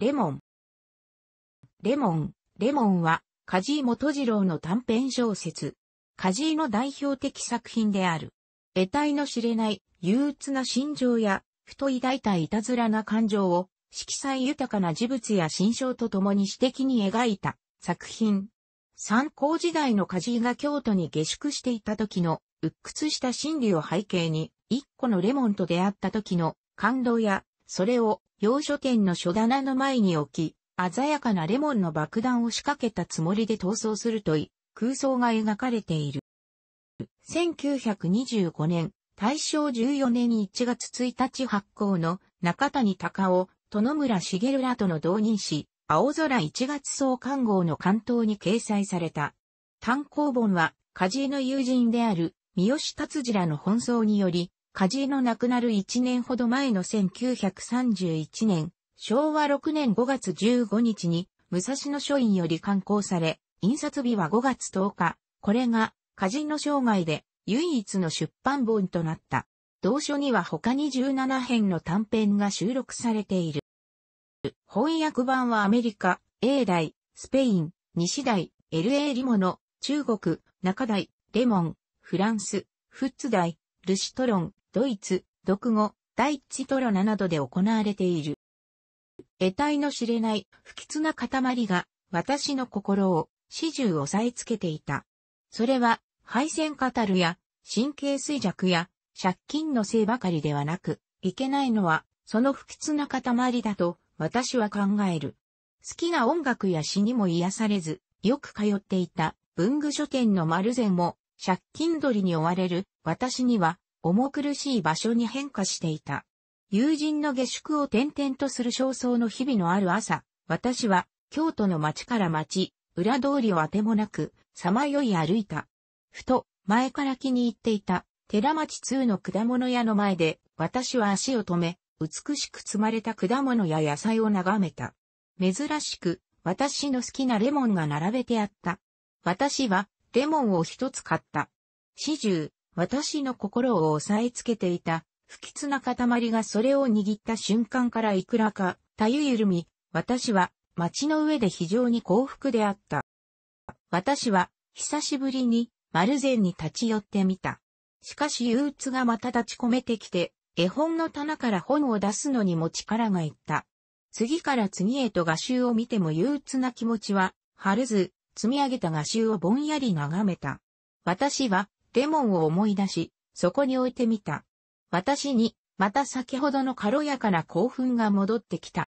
レモン。レモン、レモンは、梶井元次郎の短編小説。梶井の代表的作品である。得体の知れない憂鬱な心情や、太い抱いたいたずらな感情を、色彩豊かな事物や心象と共に詩的に描いた作品。参考時代の梶井が京都に下宿していた時の鬱屈した心理を背景に、一個のレモンと出会った時の感動やそれを洋書店の書棚の前に置き、鮮やかなレモンの爆弾を仕掛けたつもりで逃走するとい、空想が描かれている。1925年、大正14年1月1日発行の中谷隆夫、殿村茂らとの同人誌、青空1月総刊号の関東に掲載された。単行本は、梶江の友人である、三好達次らの奔走により、火事の亡くなる1年ほど前の1931年、昭和6年5月15日に、武蔵野書院より刊行され、印刷日は5月10日、これが、火事の生涯で唯一の出版本となった。同書には他に17編の短編が収録されている。翻訳版はアメリカ、英大、スペイン、西大、LA リモの、中国、中大、レモン、フランス、フッツ大、ルシトロン、ドイツ、独語、第一トロナなどで行われている。得体の知れない不吉な塊が私の心を始終押さえつけていた。それは敗戦カタルや神経衰弱や借金のせいばかりではなく、いけないのはその不吉な塊だと私は考える。好きな音楽や詩にも癒されず、よく通っていた文具書店の丸善も借金取りに追われる私には重苦しい場所に変化していた。友人の下宿を転々とする焦燥の日々のある朝、私は京都の町から町、裏通りをあてもなく、さまよい歩いた。ふと、前から気に入っていた、寺町通の果物屋の前で、私は足を止め、美しく積まれた果物や野菜を眺めた。珍しく、私の好きなレモンが並べてあった。私は、レモンを一つ買った。始終、私の心を押さえつけていた、不吉な塊がそれを握った瞬間からいくらか、たゆゆるみ、私は、街の上で非常に幸福であった。私は、久しぶりに、丸善に立ち寄ってみた。しかし憂鬱がまた立ち込めてきて、絵本の棚から本を出すのにも力がいった。次から次へと画集を見ても憂鬱な気持ちは、晴れず、積み上げた画集をぼんやり眺めた。私は、レモンを思い出し、そこに置いてみた。私に、また先ほどの軽やかな興奮が戻ってきた。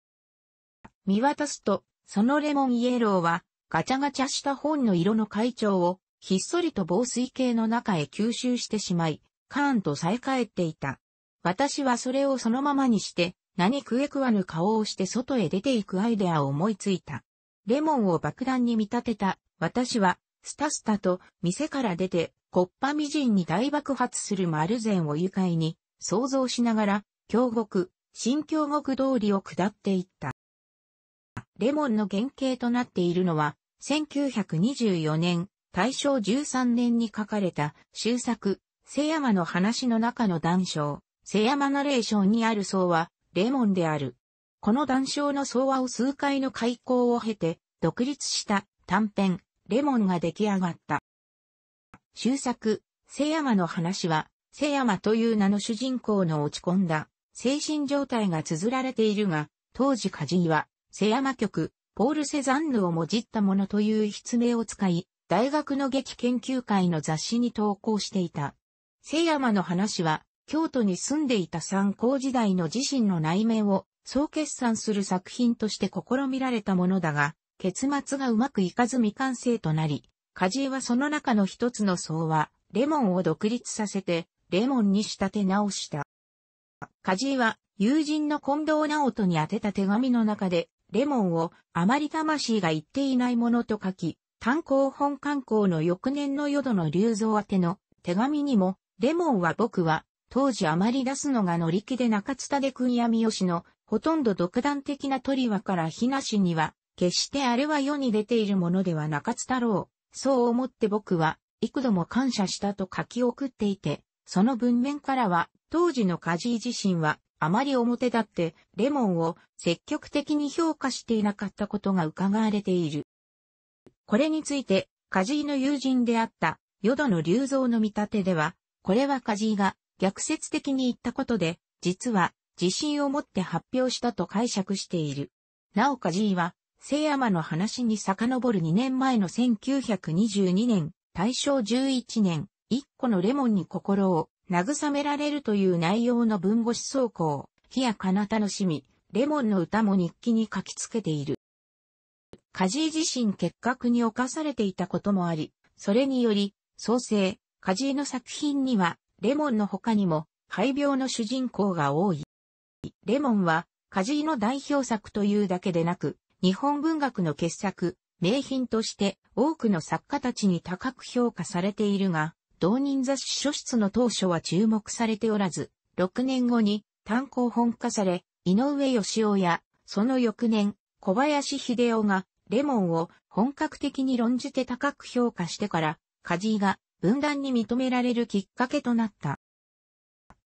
見渡すと、そのレモンイエローは、ガチャガチャした本の色の会長を、ひっそりと防水系の中へ吸収してしまい、カーンとさえっていた。私はそれをそのままにして、何食え食わぬ顔をして外へ出ていくアイデアを思いついた。レモンを爆弾に見立てた、私は、スタスタと店から出て、コッパ美人に大爆発する丸善を愉快に想像しながら、京極、新京極通りを下っていった。レモンの原型となっているのは、1924年、大正13年に書かれた、終作、瀬山の話の中の談笑、瀬山ナレーションにある層は、レモンである。この談笑の総和を数回の開口を経て、独立した短編、レモンが出来上がった。終作、瀬山の話は、瀬山という名の主人公の落ち込んだ、精神状態が綴られているが、当時梶井は、瀬山曲、ポール・セザンヌをもじったものという筆名を使い、大学の劇研究会の雑誌に投稿していた。瀬山の話は、京都に住んでいた参考時代の自身の内面を総決算する作品として試みられたものだが、結末がうまくいかず未完成となり、果汁はその中の一つの層は、レモンを独立させて、レモンに仕立て直した。果汁は、友人の近藤直人に宛てた手紙の中で、レモンを、あまり魂が言っていないものと書き、炭鉱本観光の翌年の淀の流蔵宛ての手紙にも、レモンは僕は、当時あまり出すのが乗り気で中津田でんや三好の、ほとんど独断的な鳥輪からひなしには、決してあれは世に出ているものでは中津太郎、そう思って僕は、幾度も感謝したと書き送っていて、その文面からは、当時のカジー自身は、あまり表立って、レモンを積極的に評価していなかったことが伺われている。これについて、カジーの友人であった、ヨドの竜造の見立てでは、これはカジーが逆説的に言ったことで、実は自信を持って発表したと解釈している。なおカジーは、聖山の話に遡る2年前の1922年、大正11年、一個のレモンに心を慰められるという内容の文語思想校、日やかな楽しみ、レモンの歌も日記に書きつけている。カジー自身結核に侵されていたこともあり、それにより、創生、カジーの作品には、レモンの他にも、肺病の主人公が多い。レモンは、カジーの代表作というだけでなく、日本文学の傑作、名品として多くの作家たちに高く評価されているが、同人雑誌書室の当初は注目されておらず、6年後に単行本化され、井上義雄や、その翌年、小林秀夫が、レモンを本格的に論じて高く評価してから、梶井が分断に認められるきっかけとなった。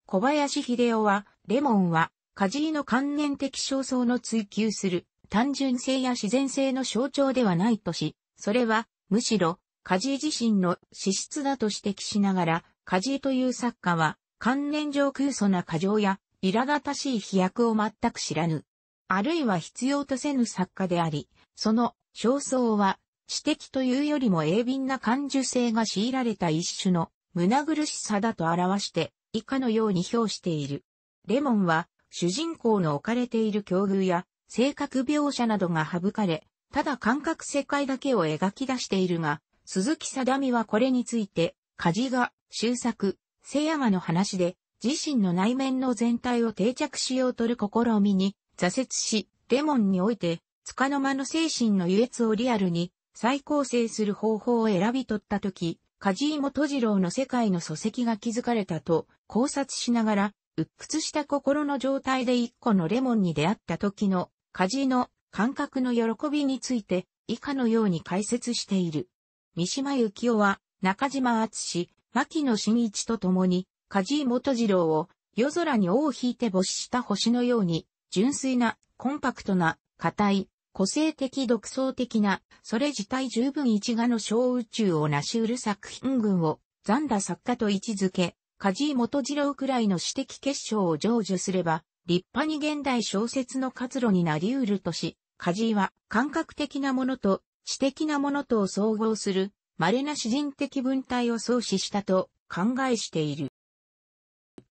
小林秀夫は、レモンは、梶井の観念的焦燥の追求する単純性や自然性の象徴ではないとし、それは、むしろ、カジー自身の資質だと指摘しながら、カジーという作家は、関連上空素な過剰や、苛立たしい飛躍を全く知らぬ。あるいは必要とせぬ作家であり、その、焦燥は、知的というよりも鋭敏な感受性が強いられた一種の、胸苦しさだと表して、以下のように評している。レモンは、主人公の置かれている境遇や、性格描写などが省かれ、ただ感覚世界だけを描き出しているが、鈴木定美はこれについて、梶が、修作、聖山の話で、自身の内面の全体を定着しようとる試みに、挫折し、レモンにおいて、束の間の精神の優越をリアルに、再構成する方法を選び取ったとき、梶井元次郎の世界の礎石が築かれたと考察しながら、鬱屈した心の状態で一個のレモンに出会った時の家事の感覚の喜びについて以下のように解説している。三島由紀夫は中島敦牧野真一と共に、梶井元次郎を夜空に尾を引いて没した星のように、純粋な、コンパクトな、硬い、個性的独創的な、それ自体十分一画の小宇宙を成し得る作品群を、残打作家と位置づけ、梶井元次郎くらいの私的結晶を成就すれば、立派に現代小説の活路になりうるとし、梶井は感覚的なものと知的なものとを総合する稀な詩人的文体を創始したと考えしている。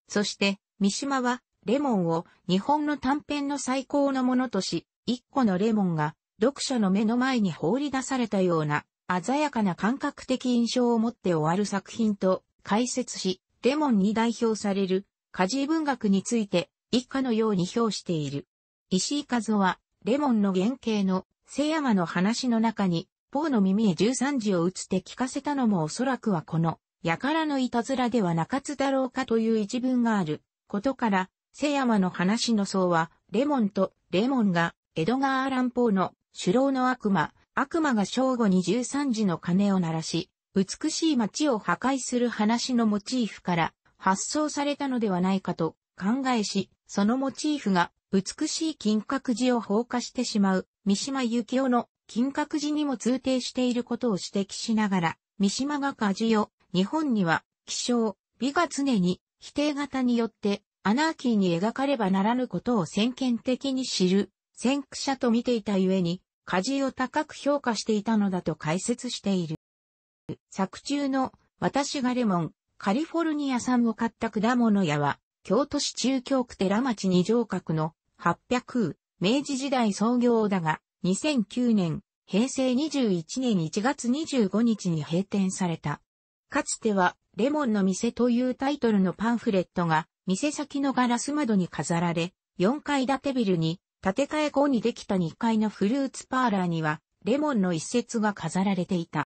そして、三島は、レモンを日本の短編の最高のものとし、一個のレモンが読者の目の前に放り出されたような鮮やかな感覚的印象を持って終わる作品と解説し、レモンに代表される梶井文学について以下のように評している。石井和夫は、レモンの原型の、聖山の話の中に、ポーの耳へ十三字を打つて聞かせたのもおそらくはこの、やからのいたずらではなかつだろうかという一文があることから、聖山の話の層は、レモンとレモンが、江戸川乱ポーの、首老の悪魔、悪魔が正午に十三字の鐘を鳴らし、美しい街を破壊する話のモチーフから発想されたのではないかと考えし、そのモチーフが美しい金閣寺を放火してしまう三島由紀夫の金閣寺にも通底していることを指摘しながら、三島が火事を日本には気象、美が常に否定型によってアナーキーに描かればならぬことを先見的に知る、先駆者と見ていたゆえに、火事を高く評価していたのだと解説している。作中の私がレモン、カリフォルニア産を買った果物屋は、京都市中京区寺町二条角の800、明治時代創業だが、2009年、平成21年1月25日に閉店された。かつては、レモンの店というタイトルのパンフレットが、店先のガラス窓に飾られ、4階建てビルに、建て替え後にできた2階のフルーツパーラーには、レモンの一節が飾られていた。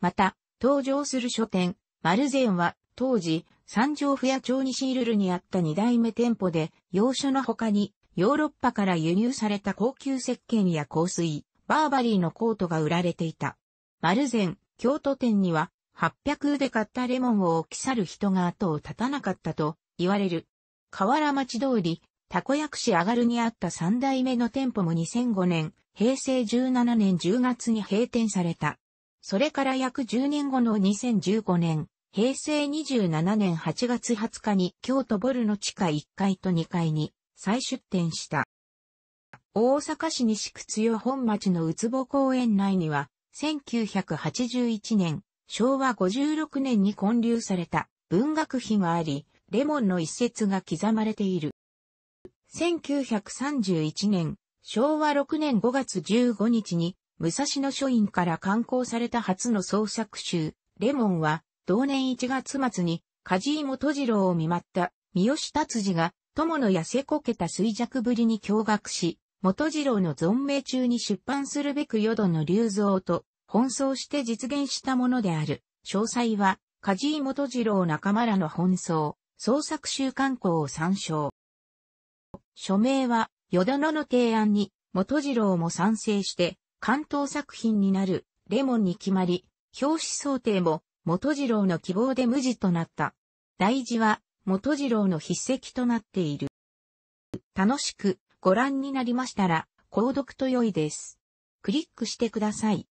また、登場する書店、マルゼンは、当時、三条府や町西ールルにあった二代目店舗で、洋書の他に、ヨーロッパから輸入された高級石鹸や香水、バーバリーのコートが売られていた。丸ル京都店には、800で買ったレモンを置き去る人が後を絶たなかったと言われる。河原町通り、たこ焼くし上がるにあった三代目の店舗も2005年、平成17年10月に閉店された。それから約10年後の2015年、平成27年8月20日に京都ボルの地下1階と2階に再出店した。大阪市西区津与本町のうつぼ公園内には、1981年、昭和56年に建立された文学碑があり、レモンの一節が刻まれている。1931年、昭和6年5月15日に、武蔵野書院から刊行された初の創作集、レモンは、同年1月末に、梶井元次郎を見舞った三好達次が、友の痩せこけた衰弱ぶりに驚愕し、元次郎の存命中に出版するべく淀の流像と、奔走して実現したものである。詳細は、梶井元次郎仲間らの奔走、創作週刊行を参照。署名は、淀野の提案に、元次郎も賛成して、関東作品になる、レモンに決まり、表紙想定も、元次郎の希望で無事となった。大事は、元次郎の筆跡となっている。楽しくご覧になりましたら、購読と良いです。クリックしてください。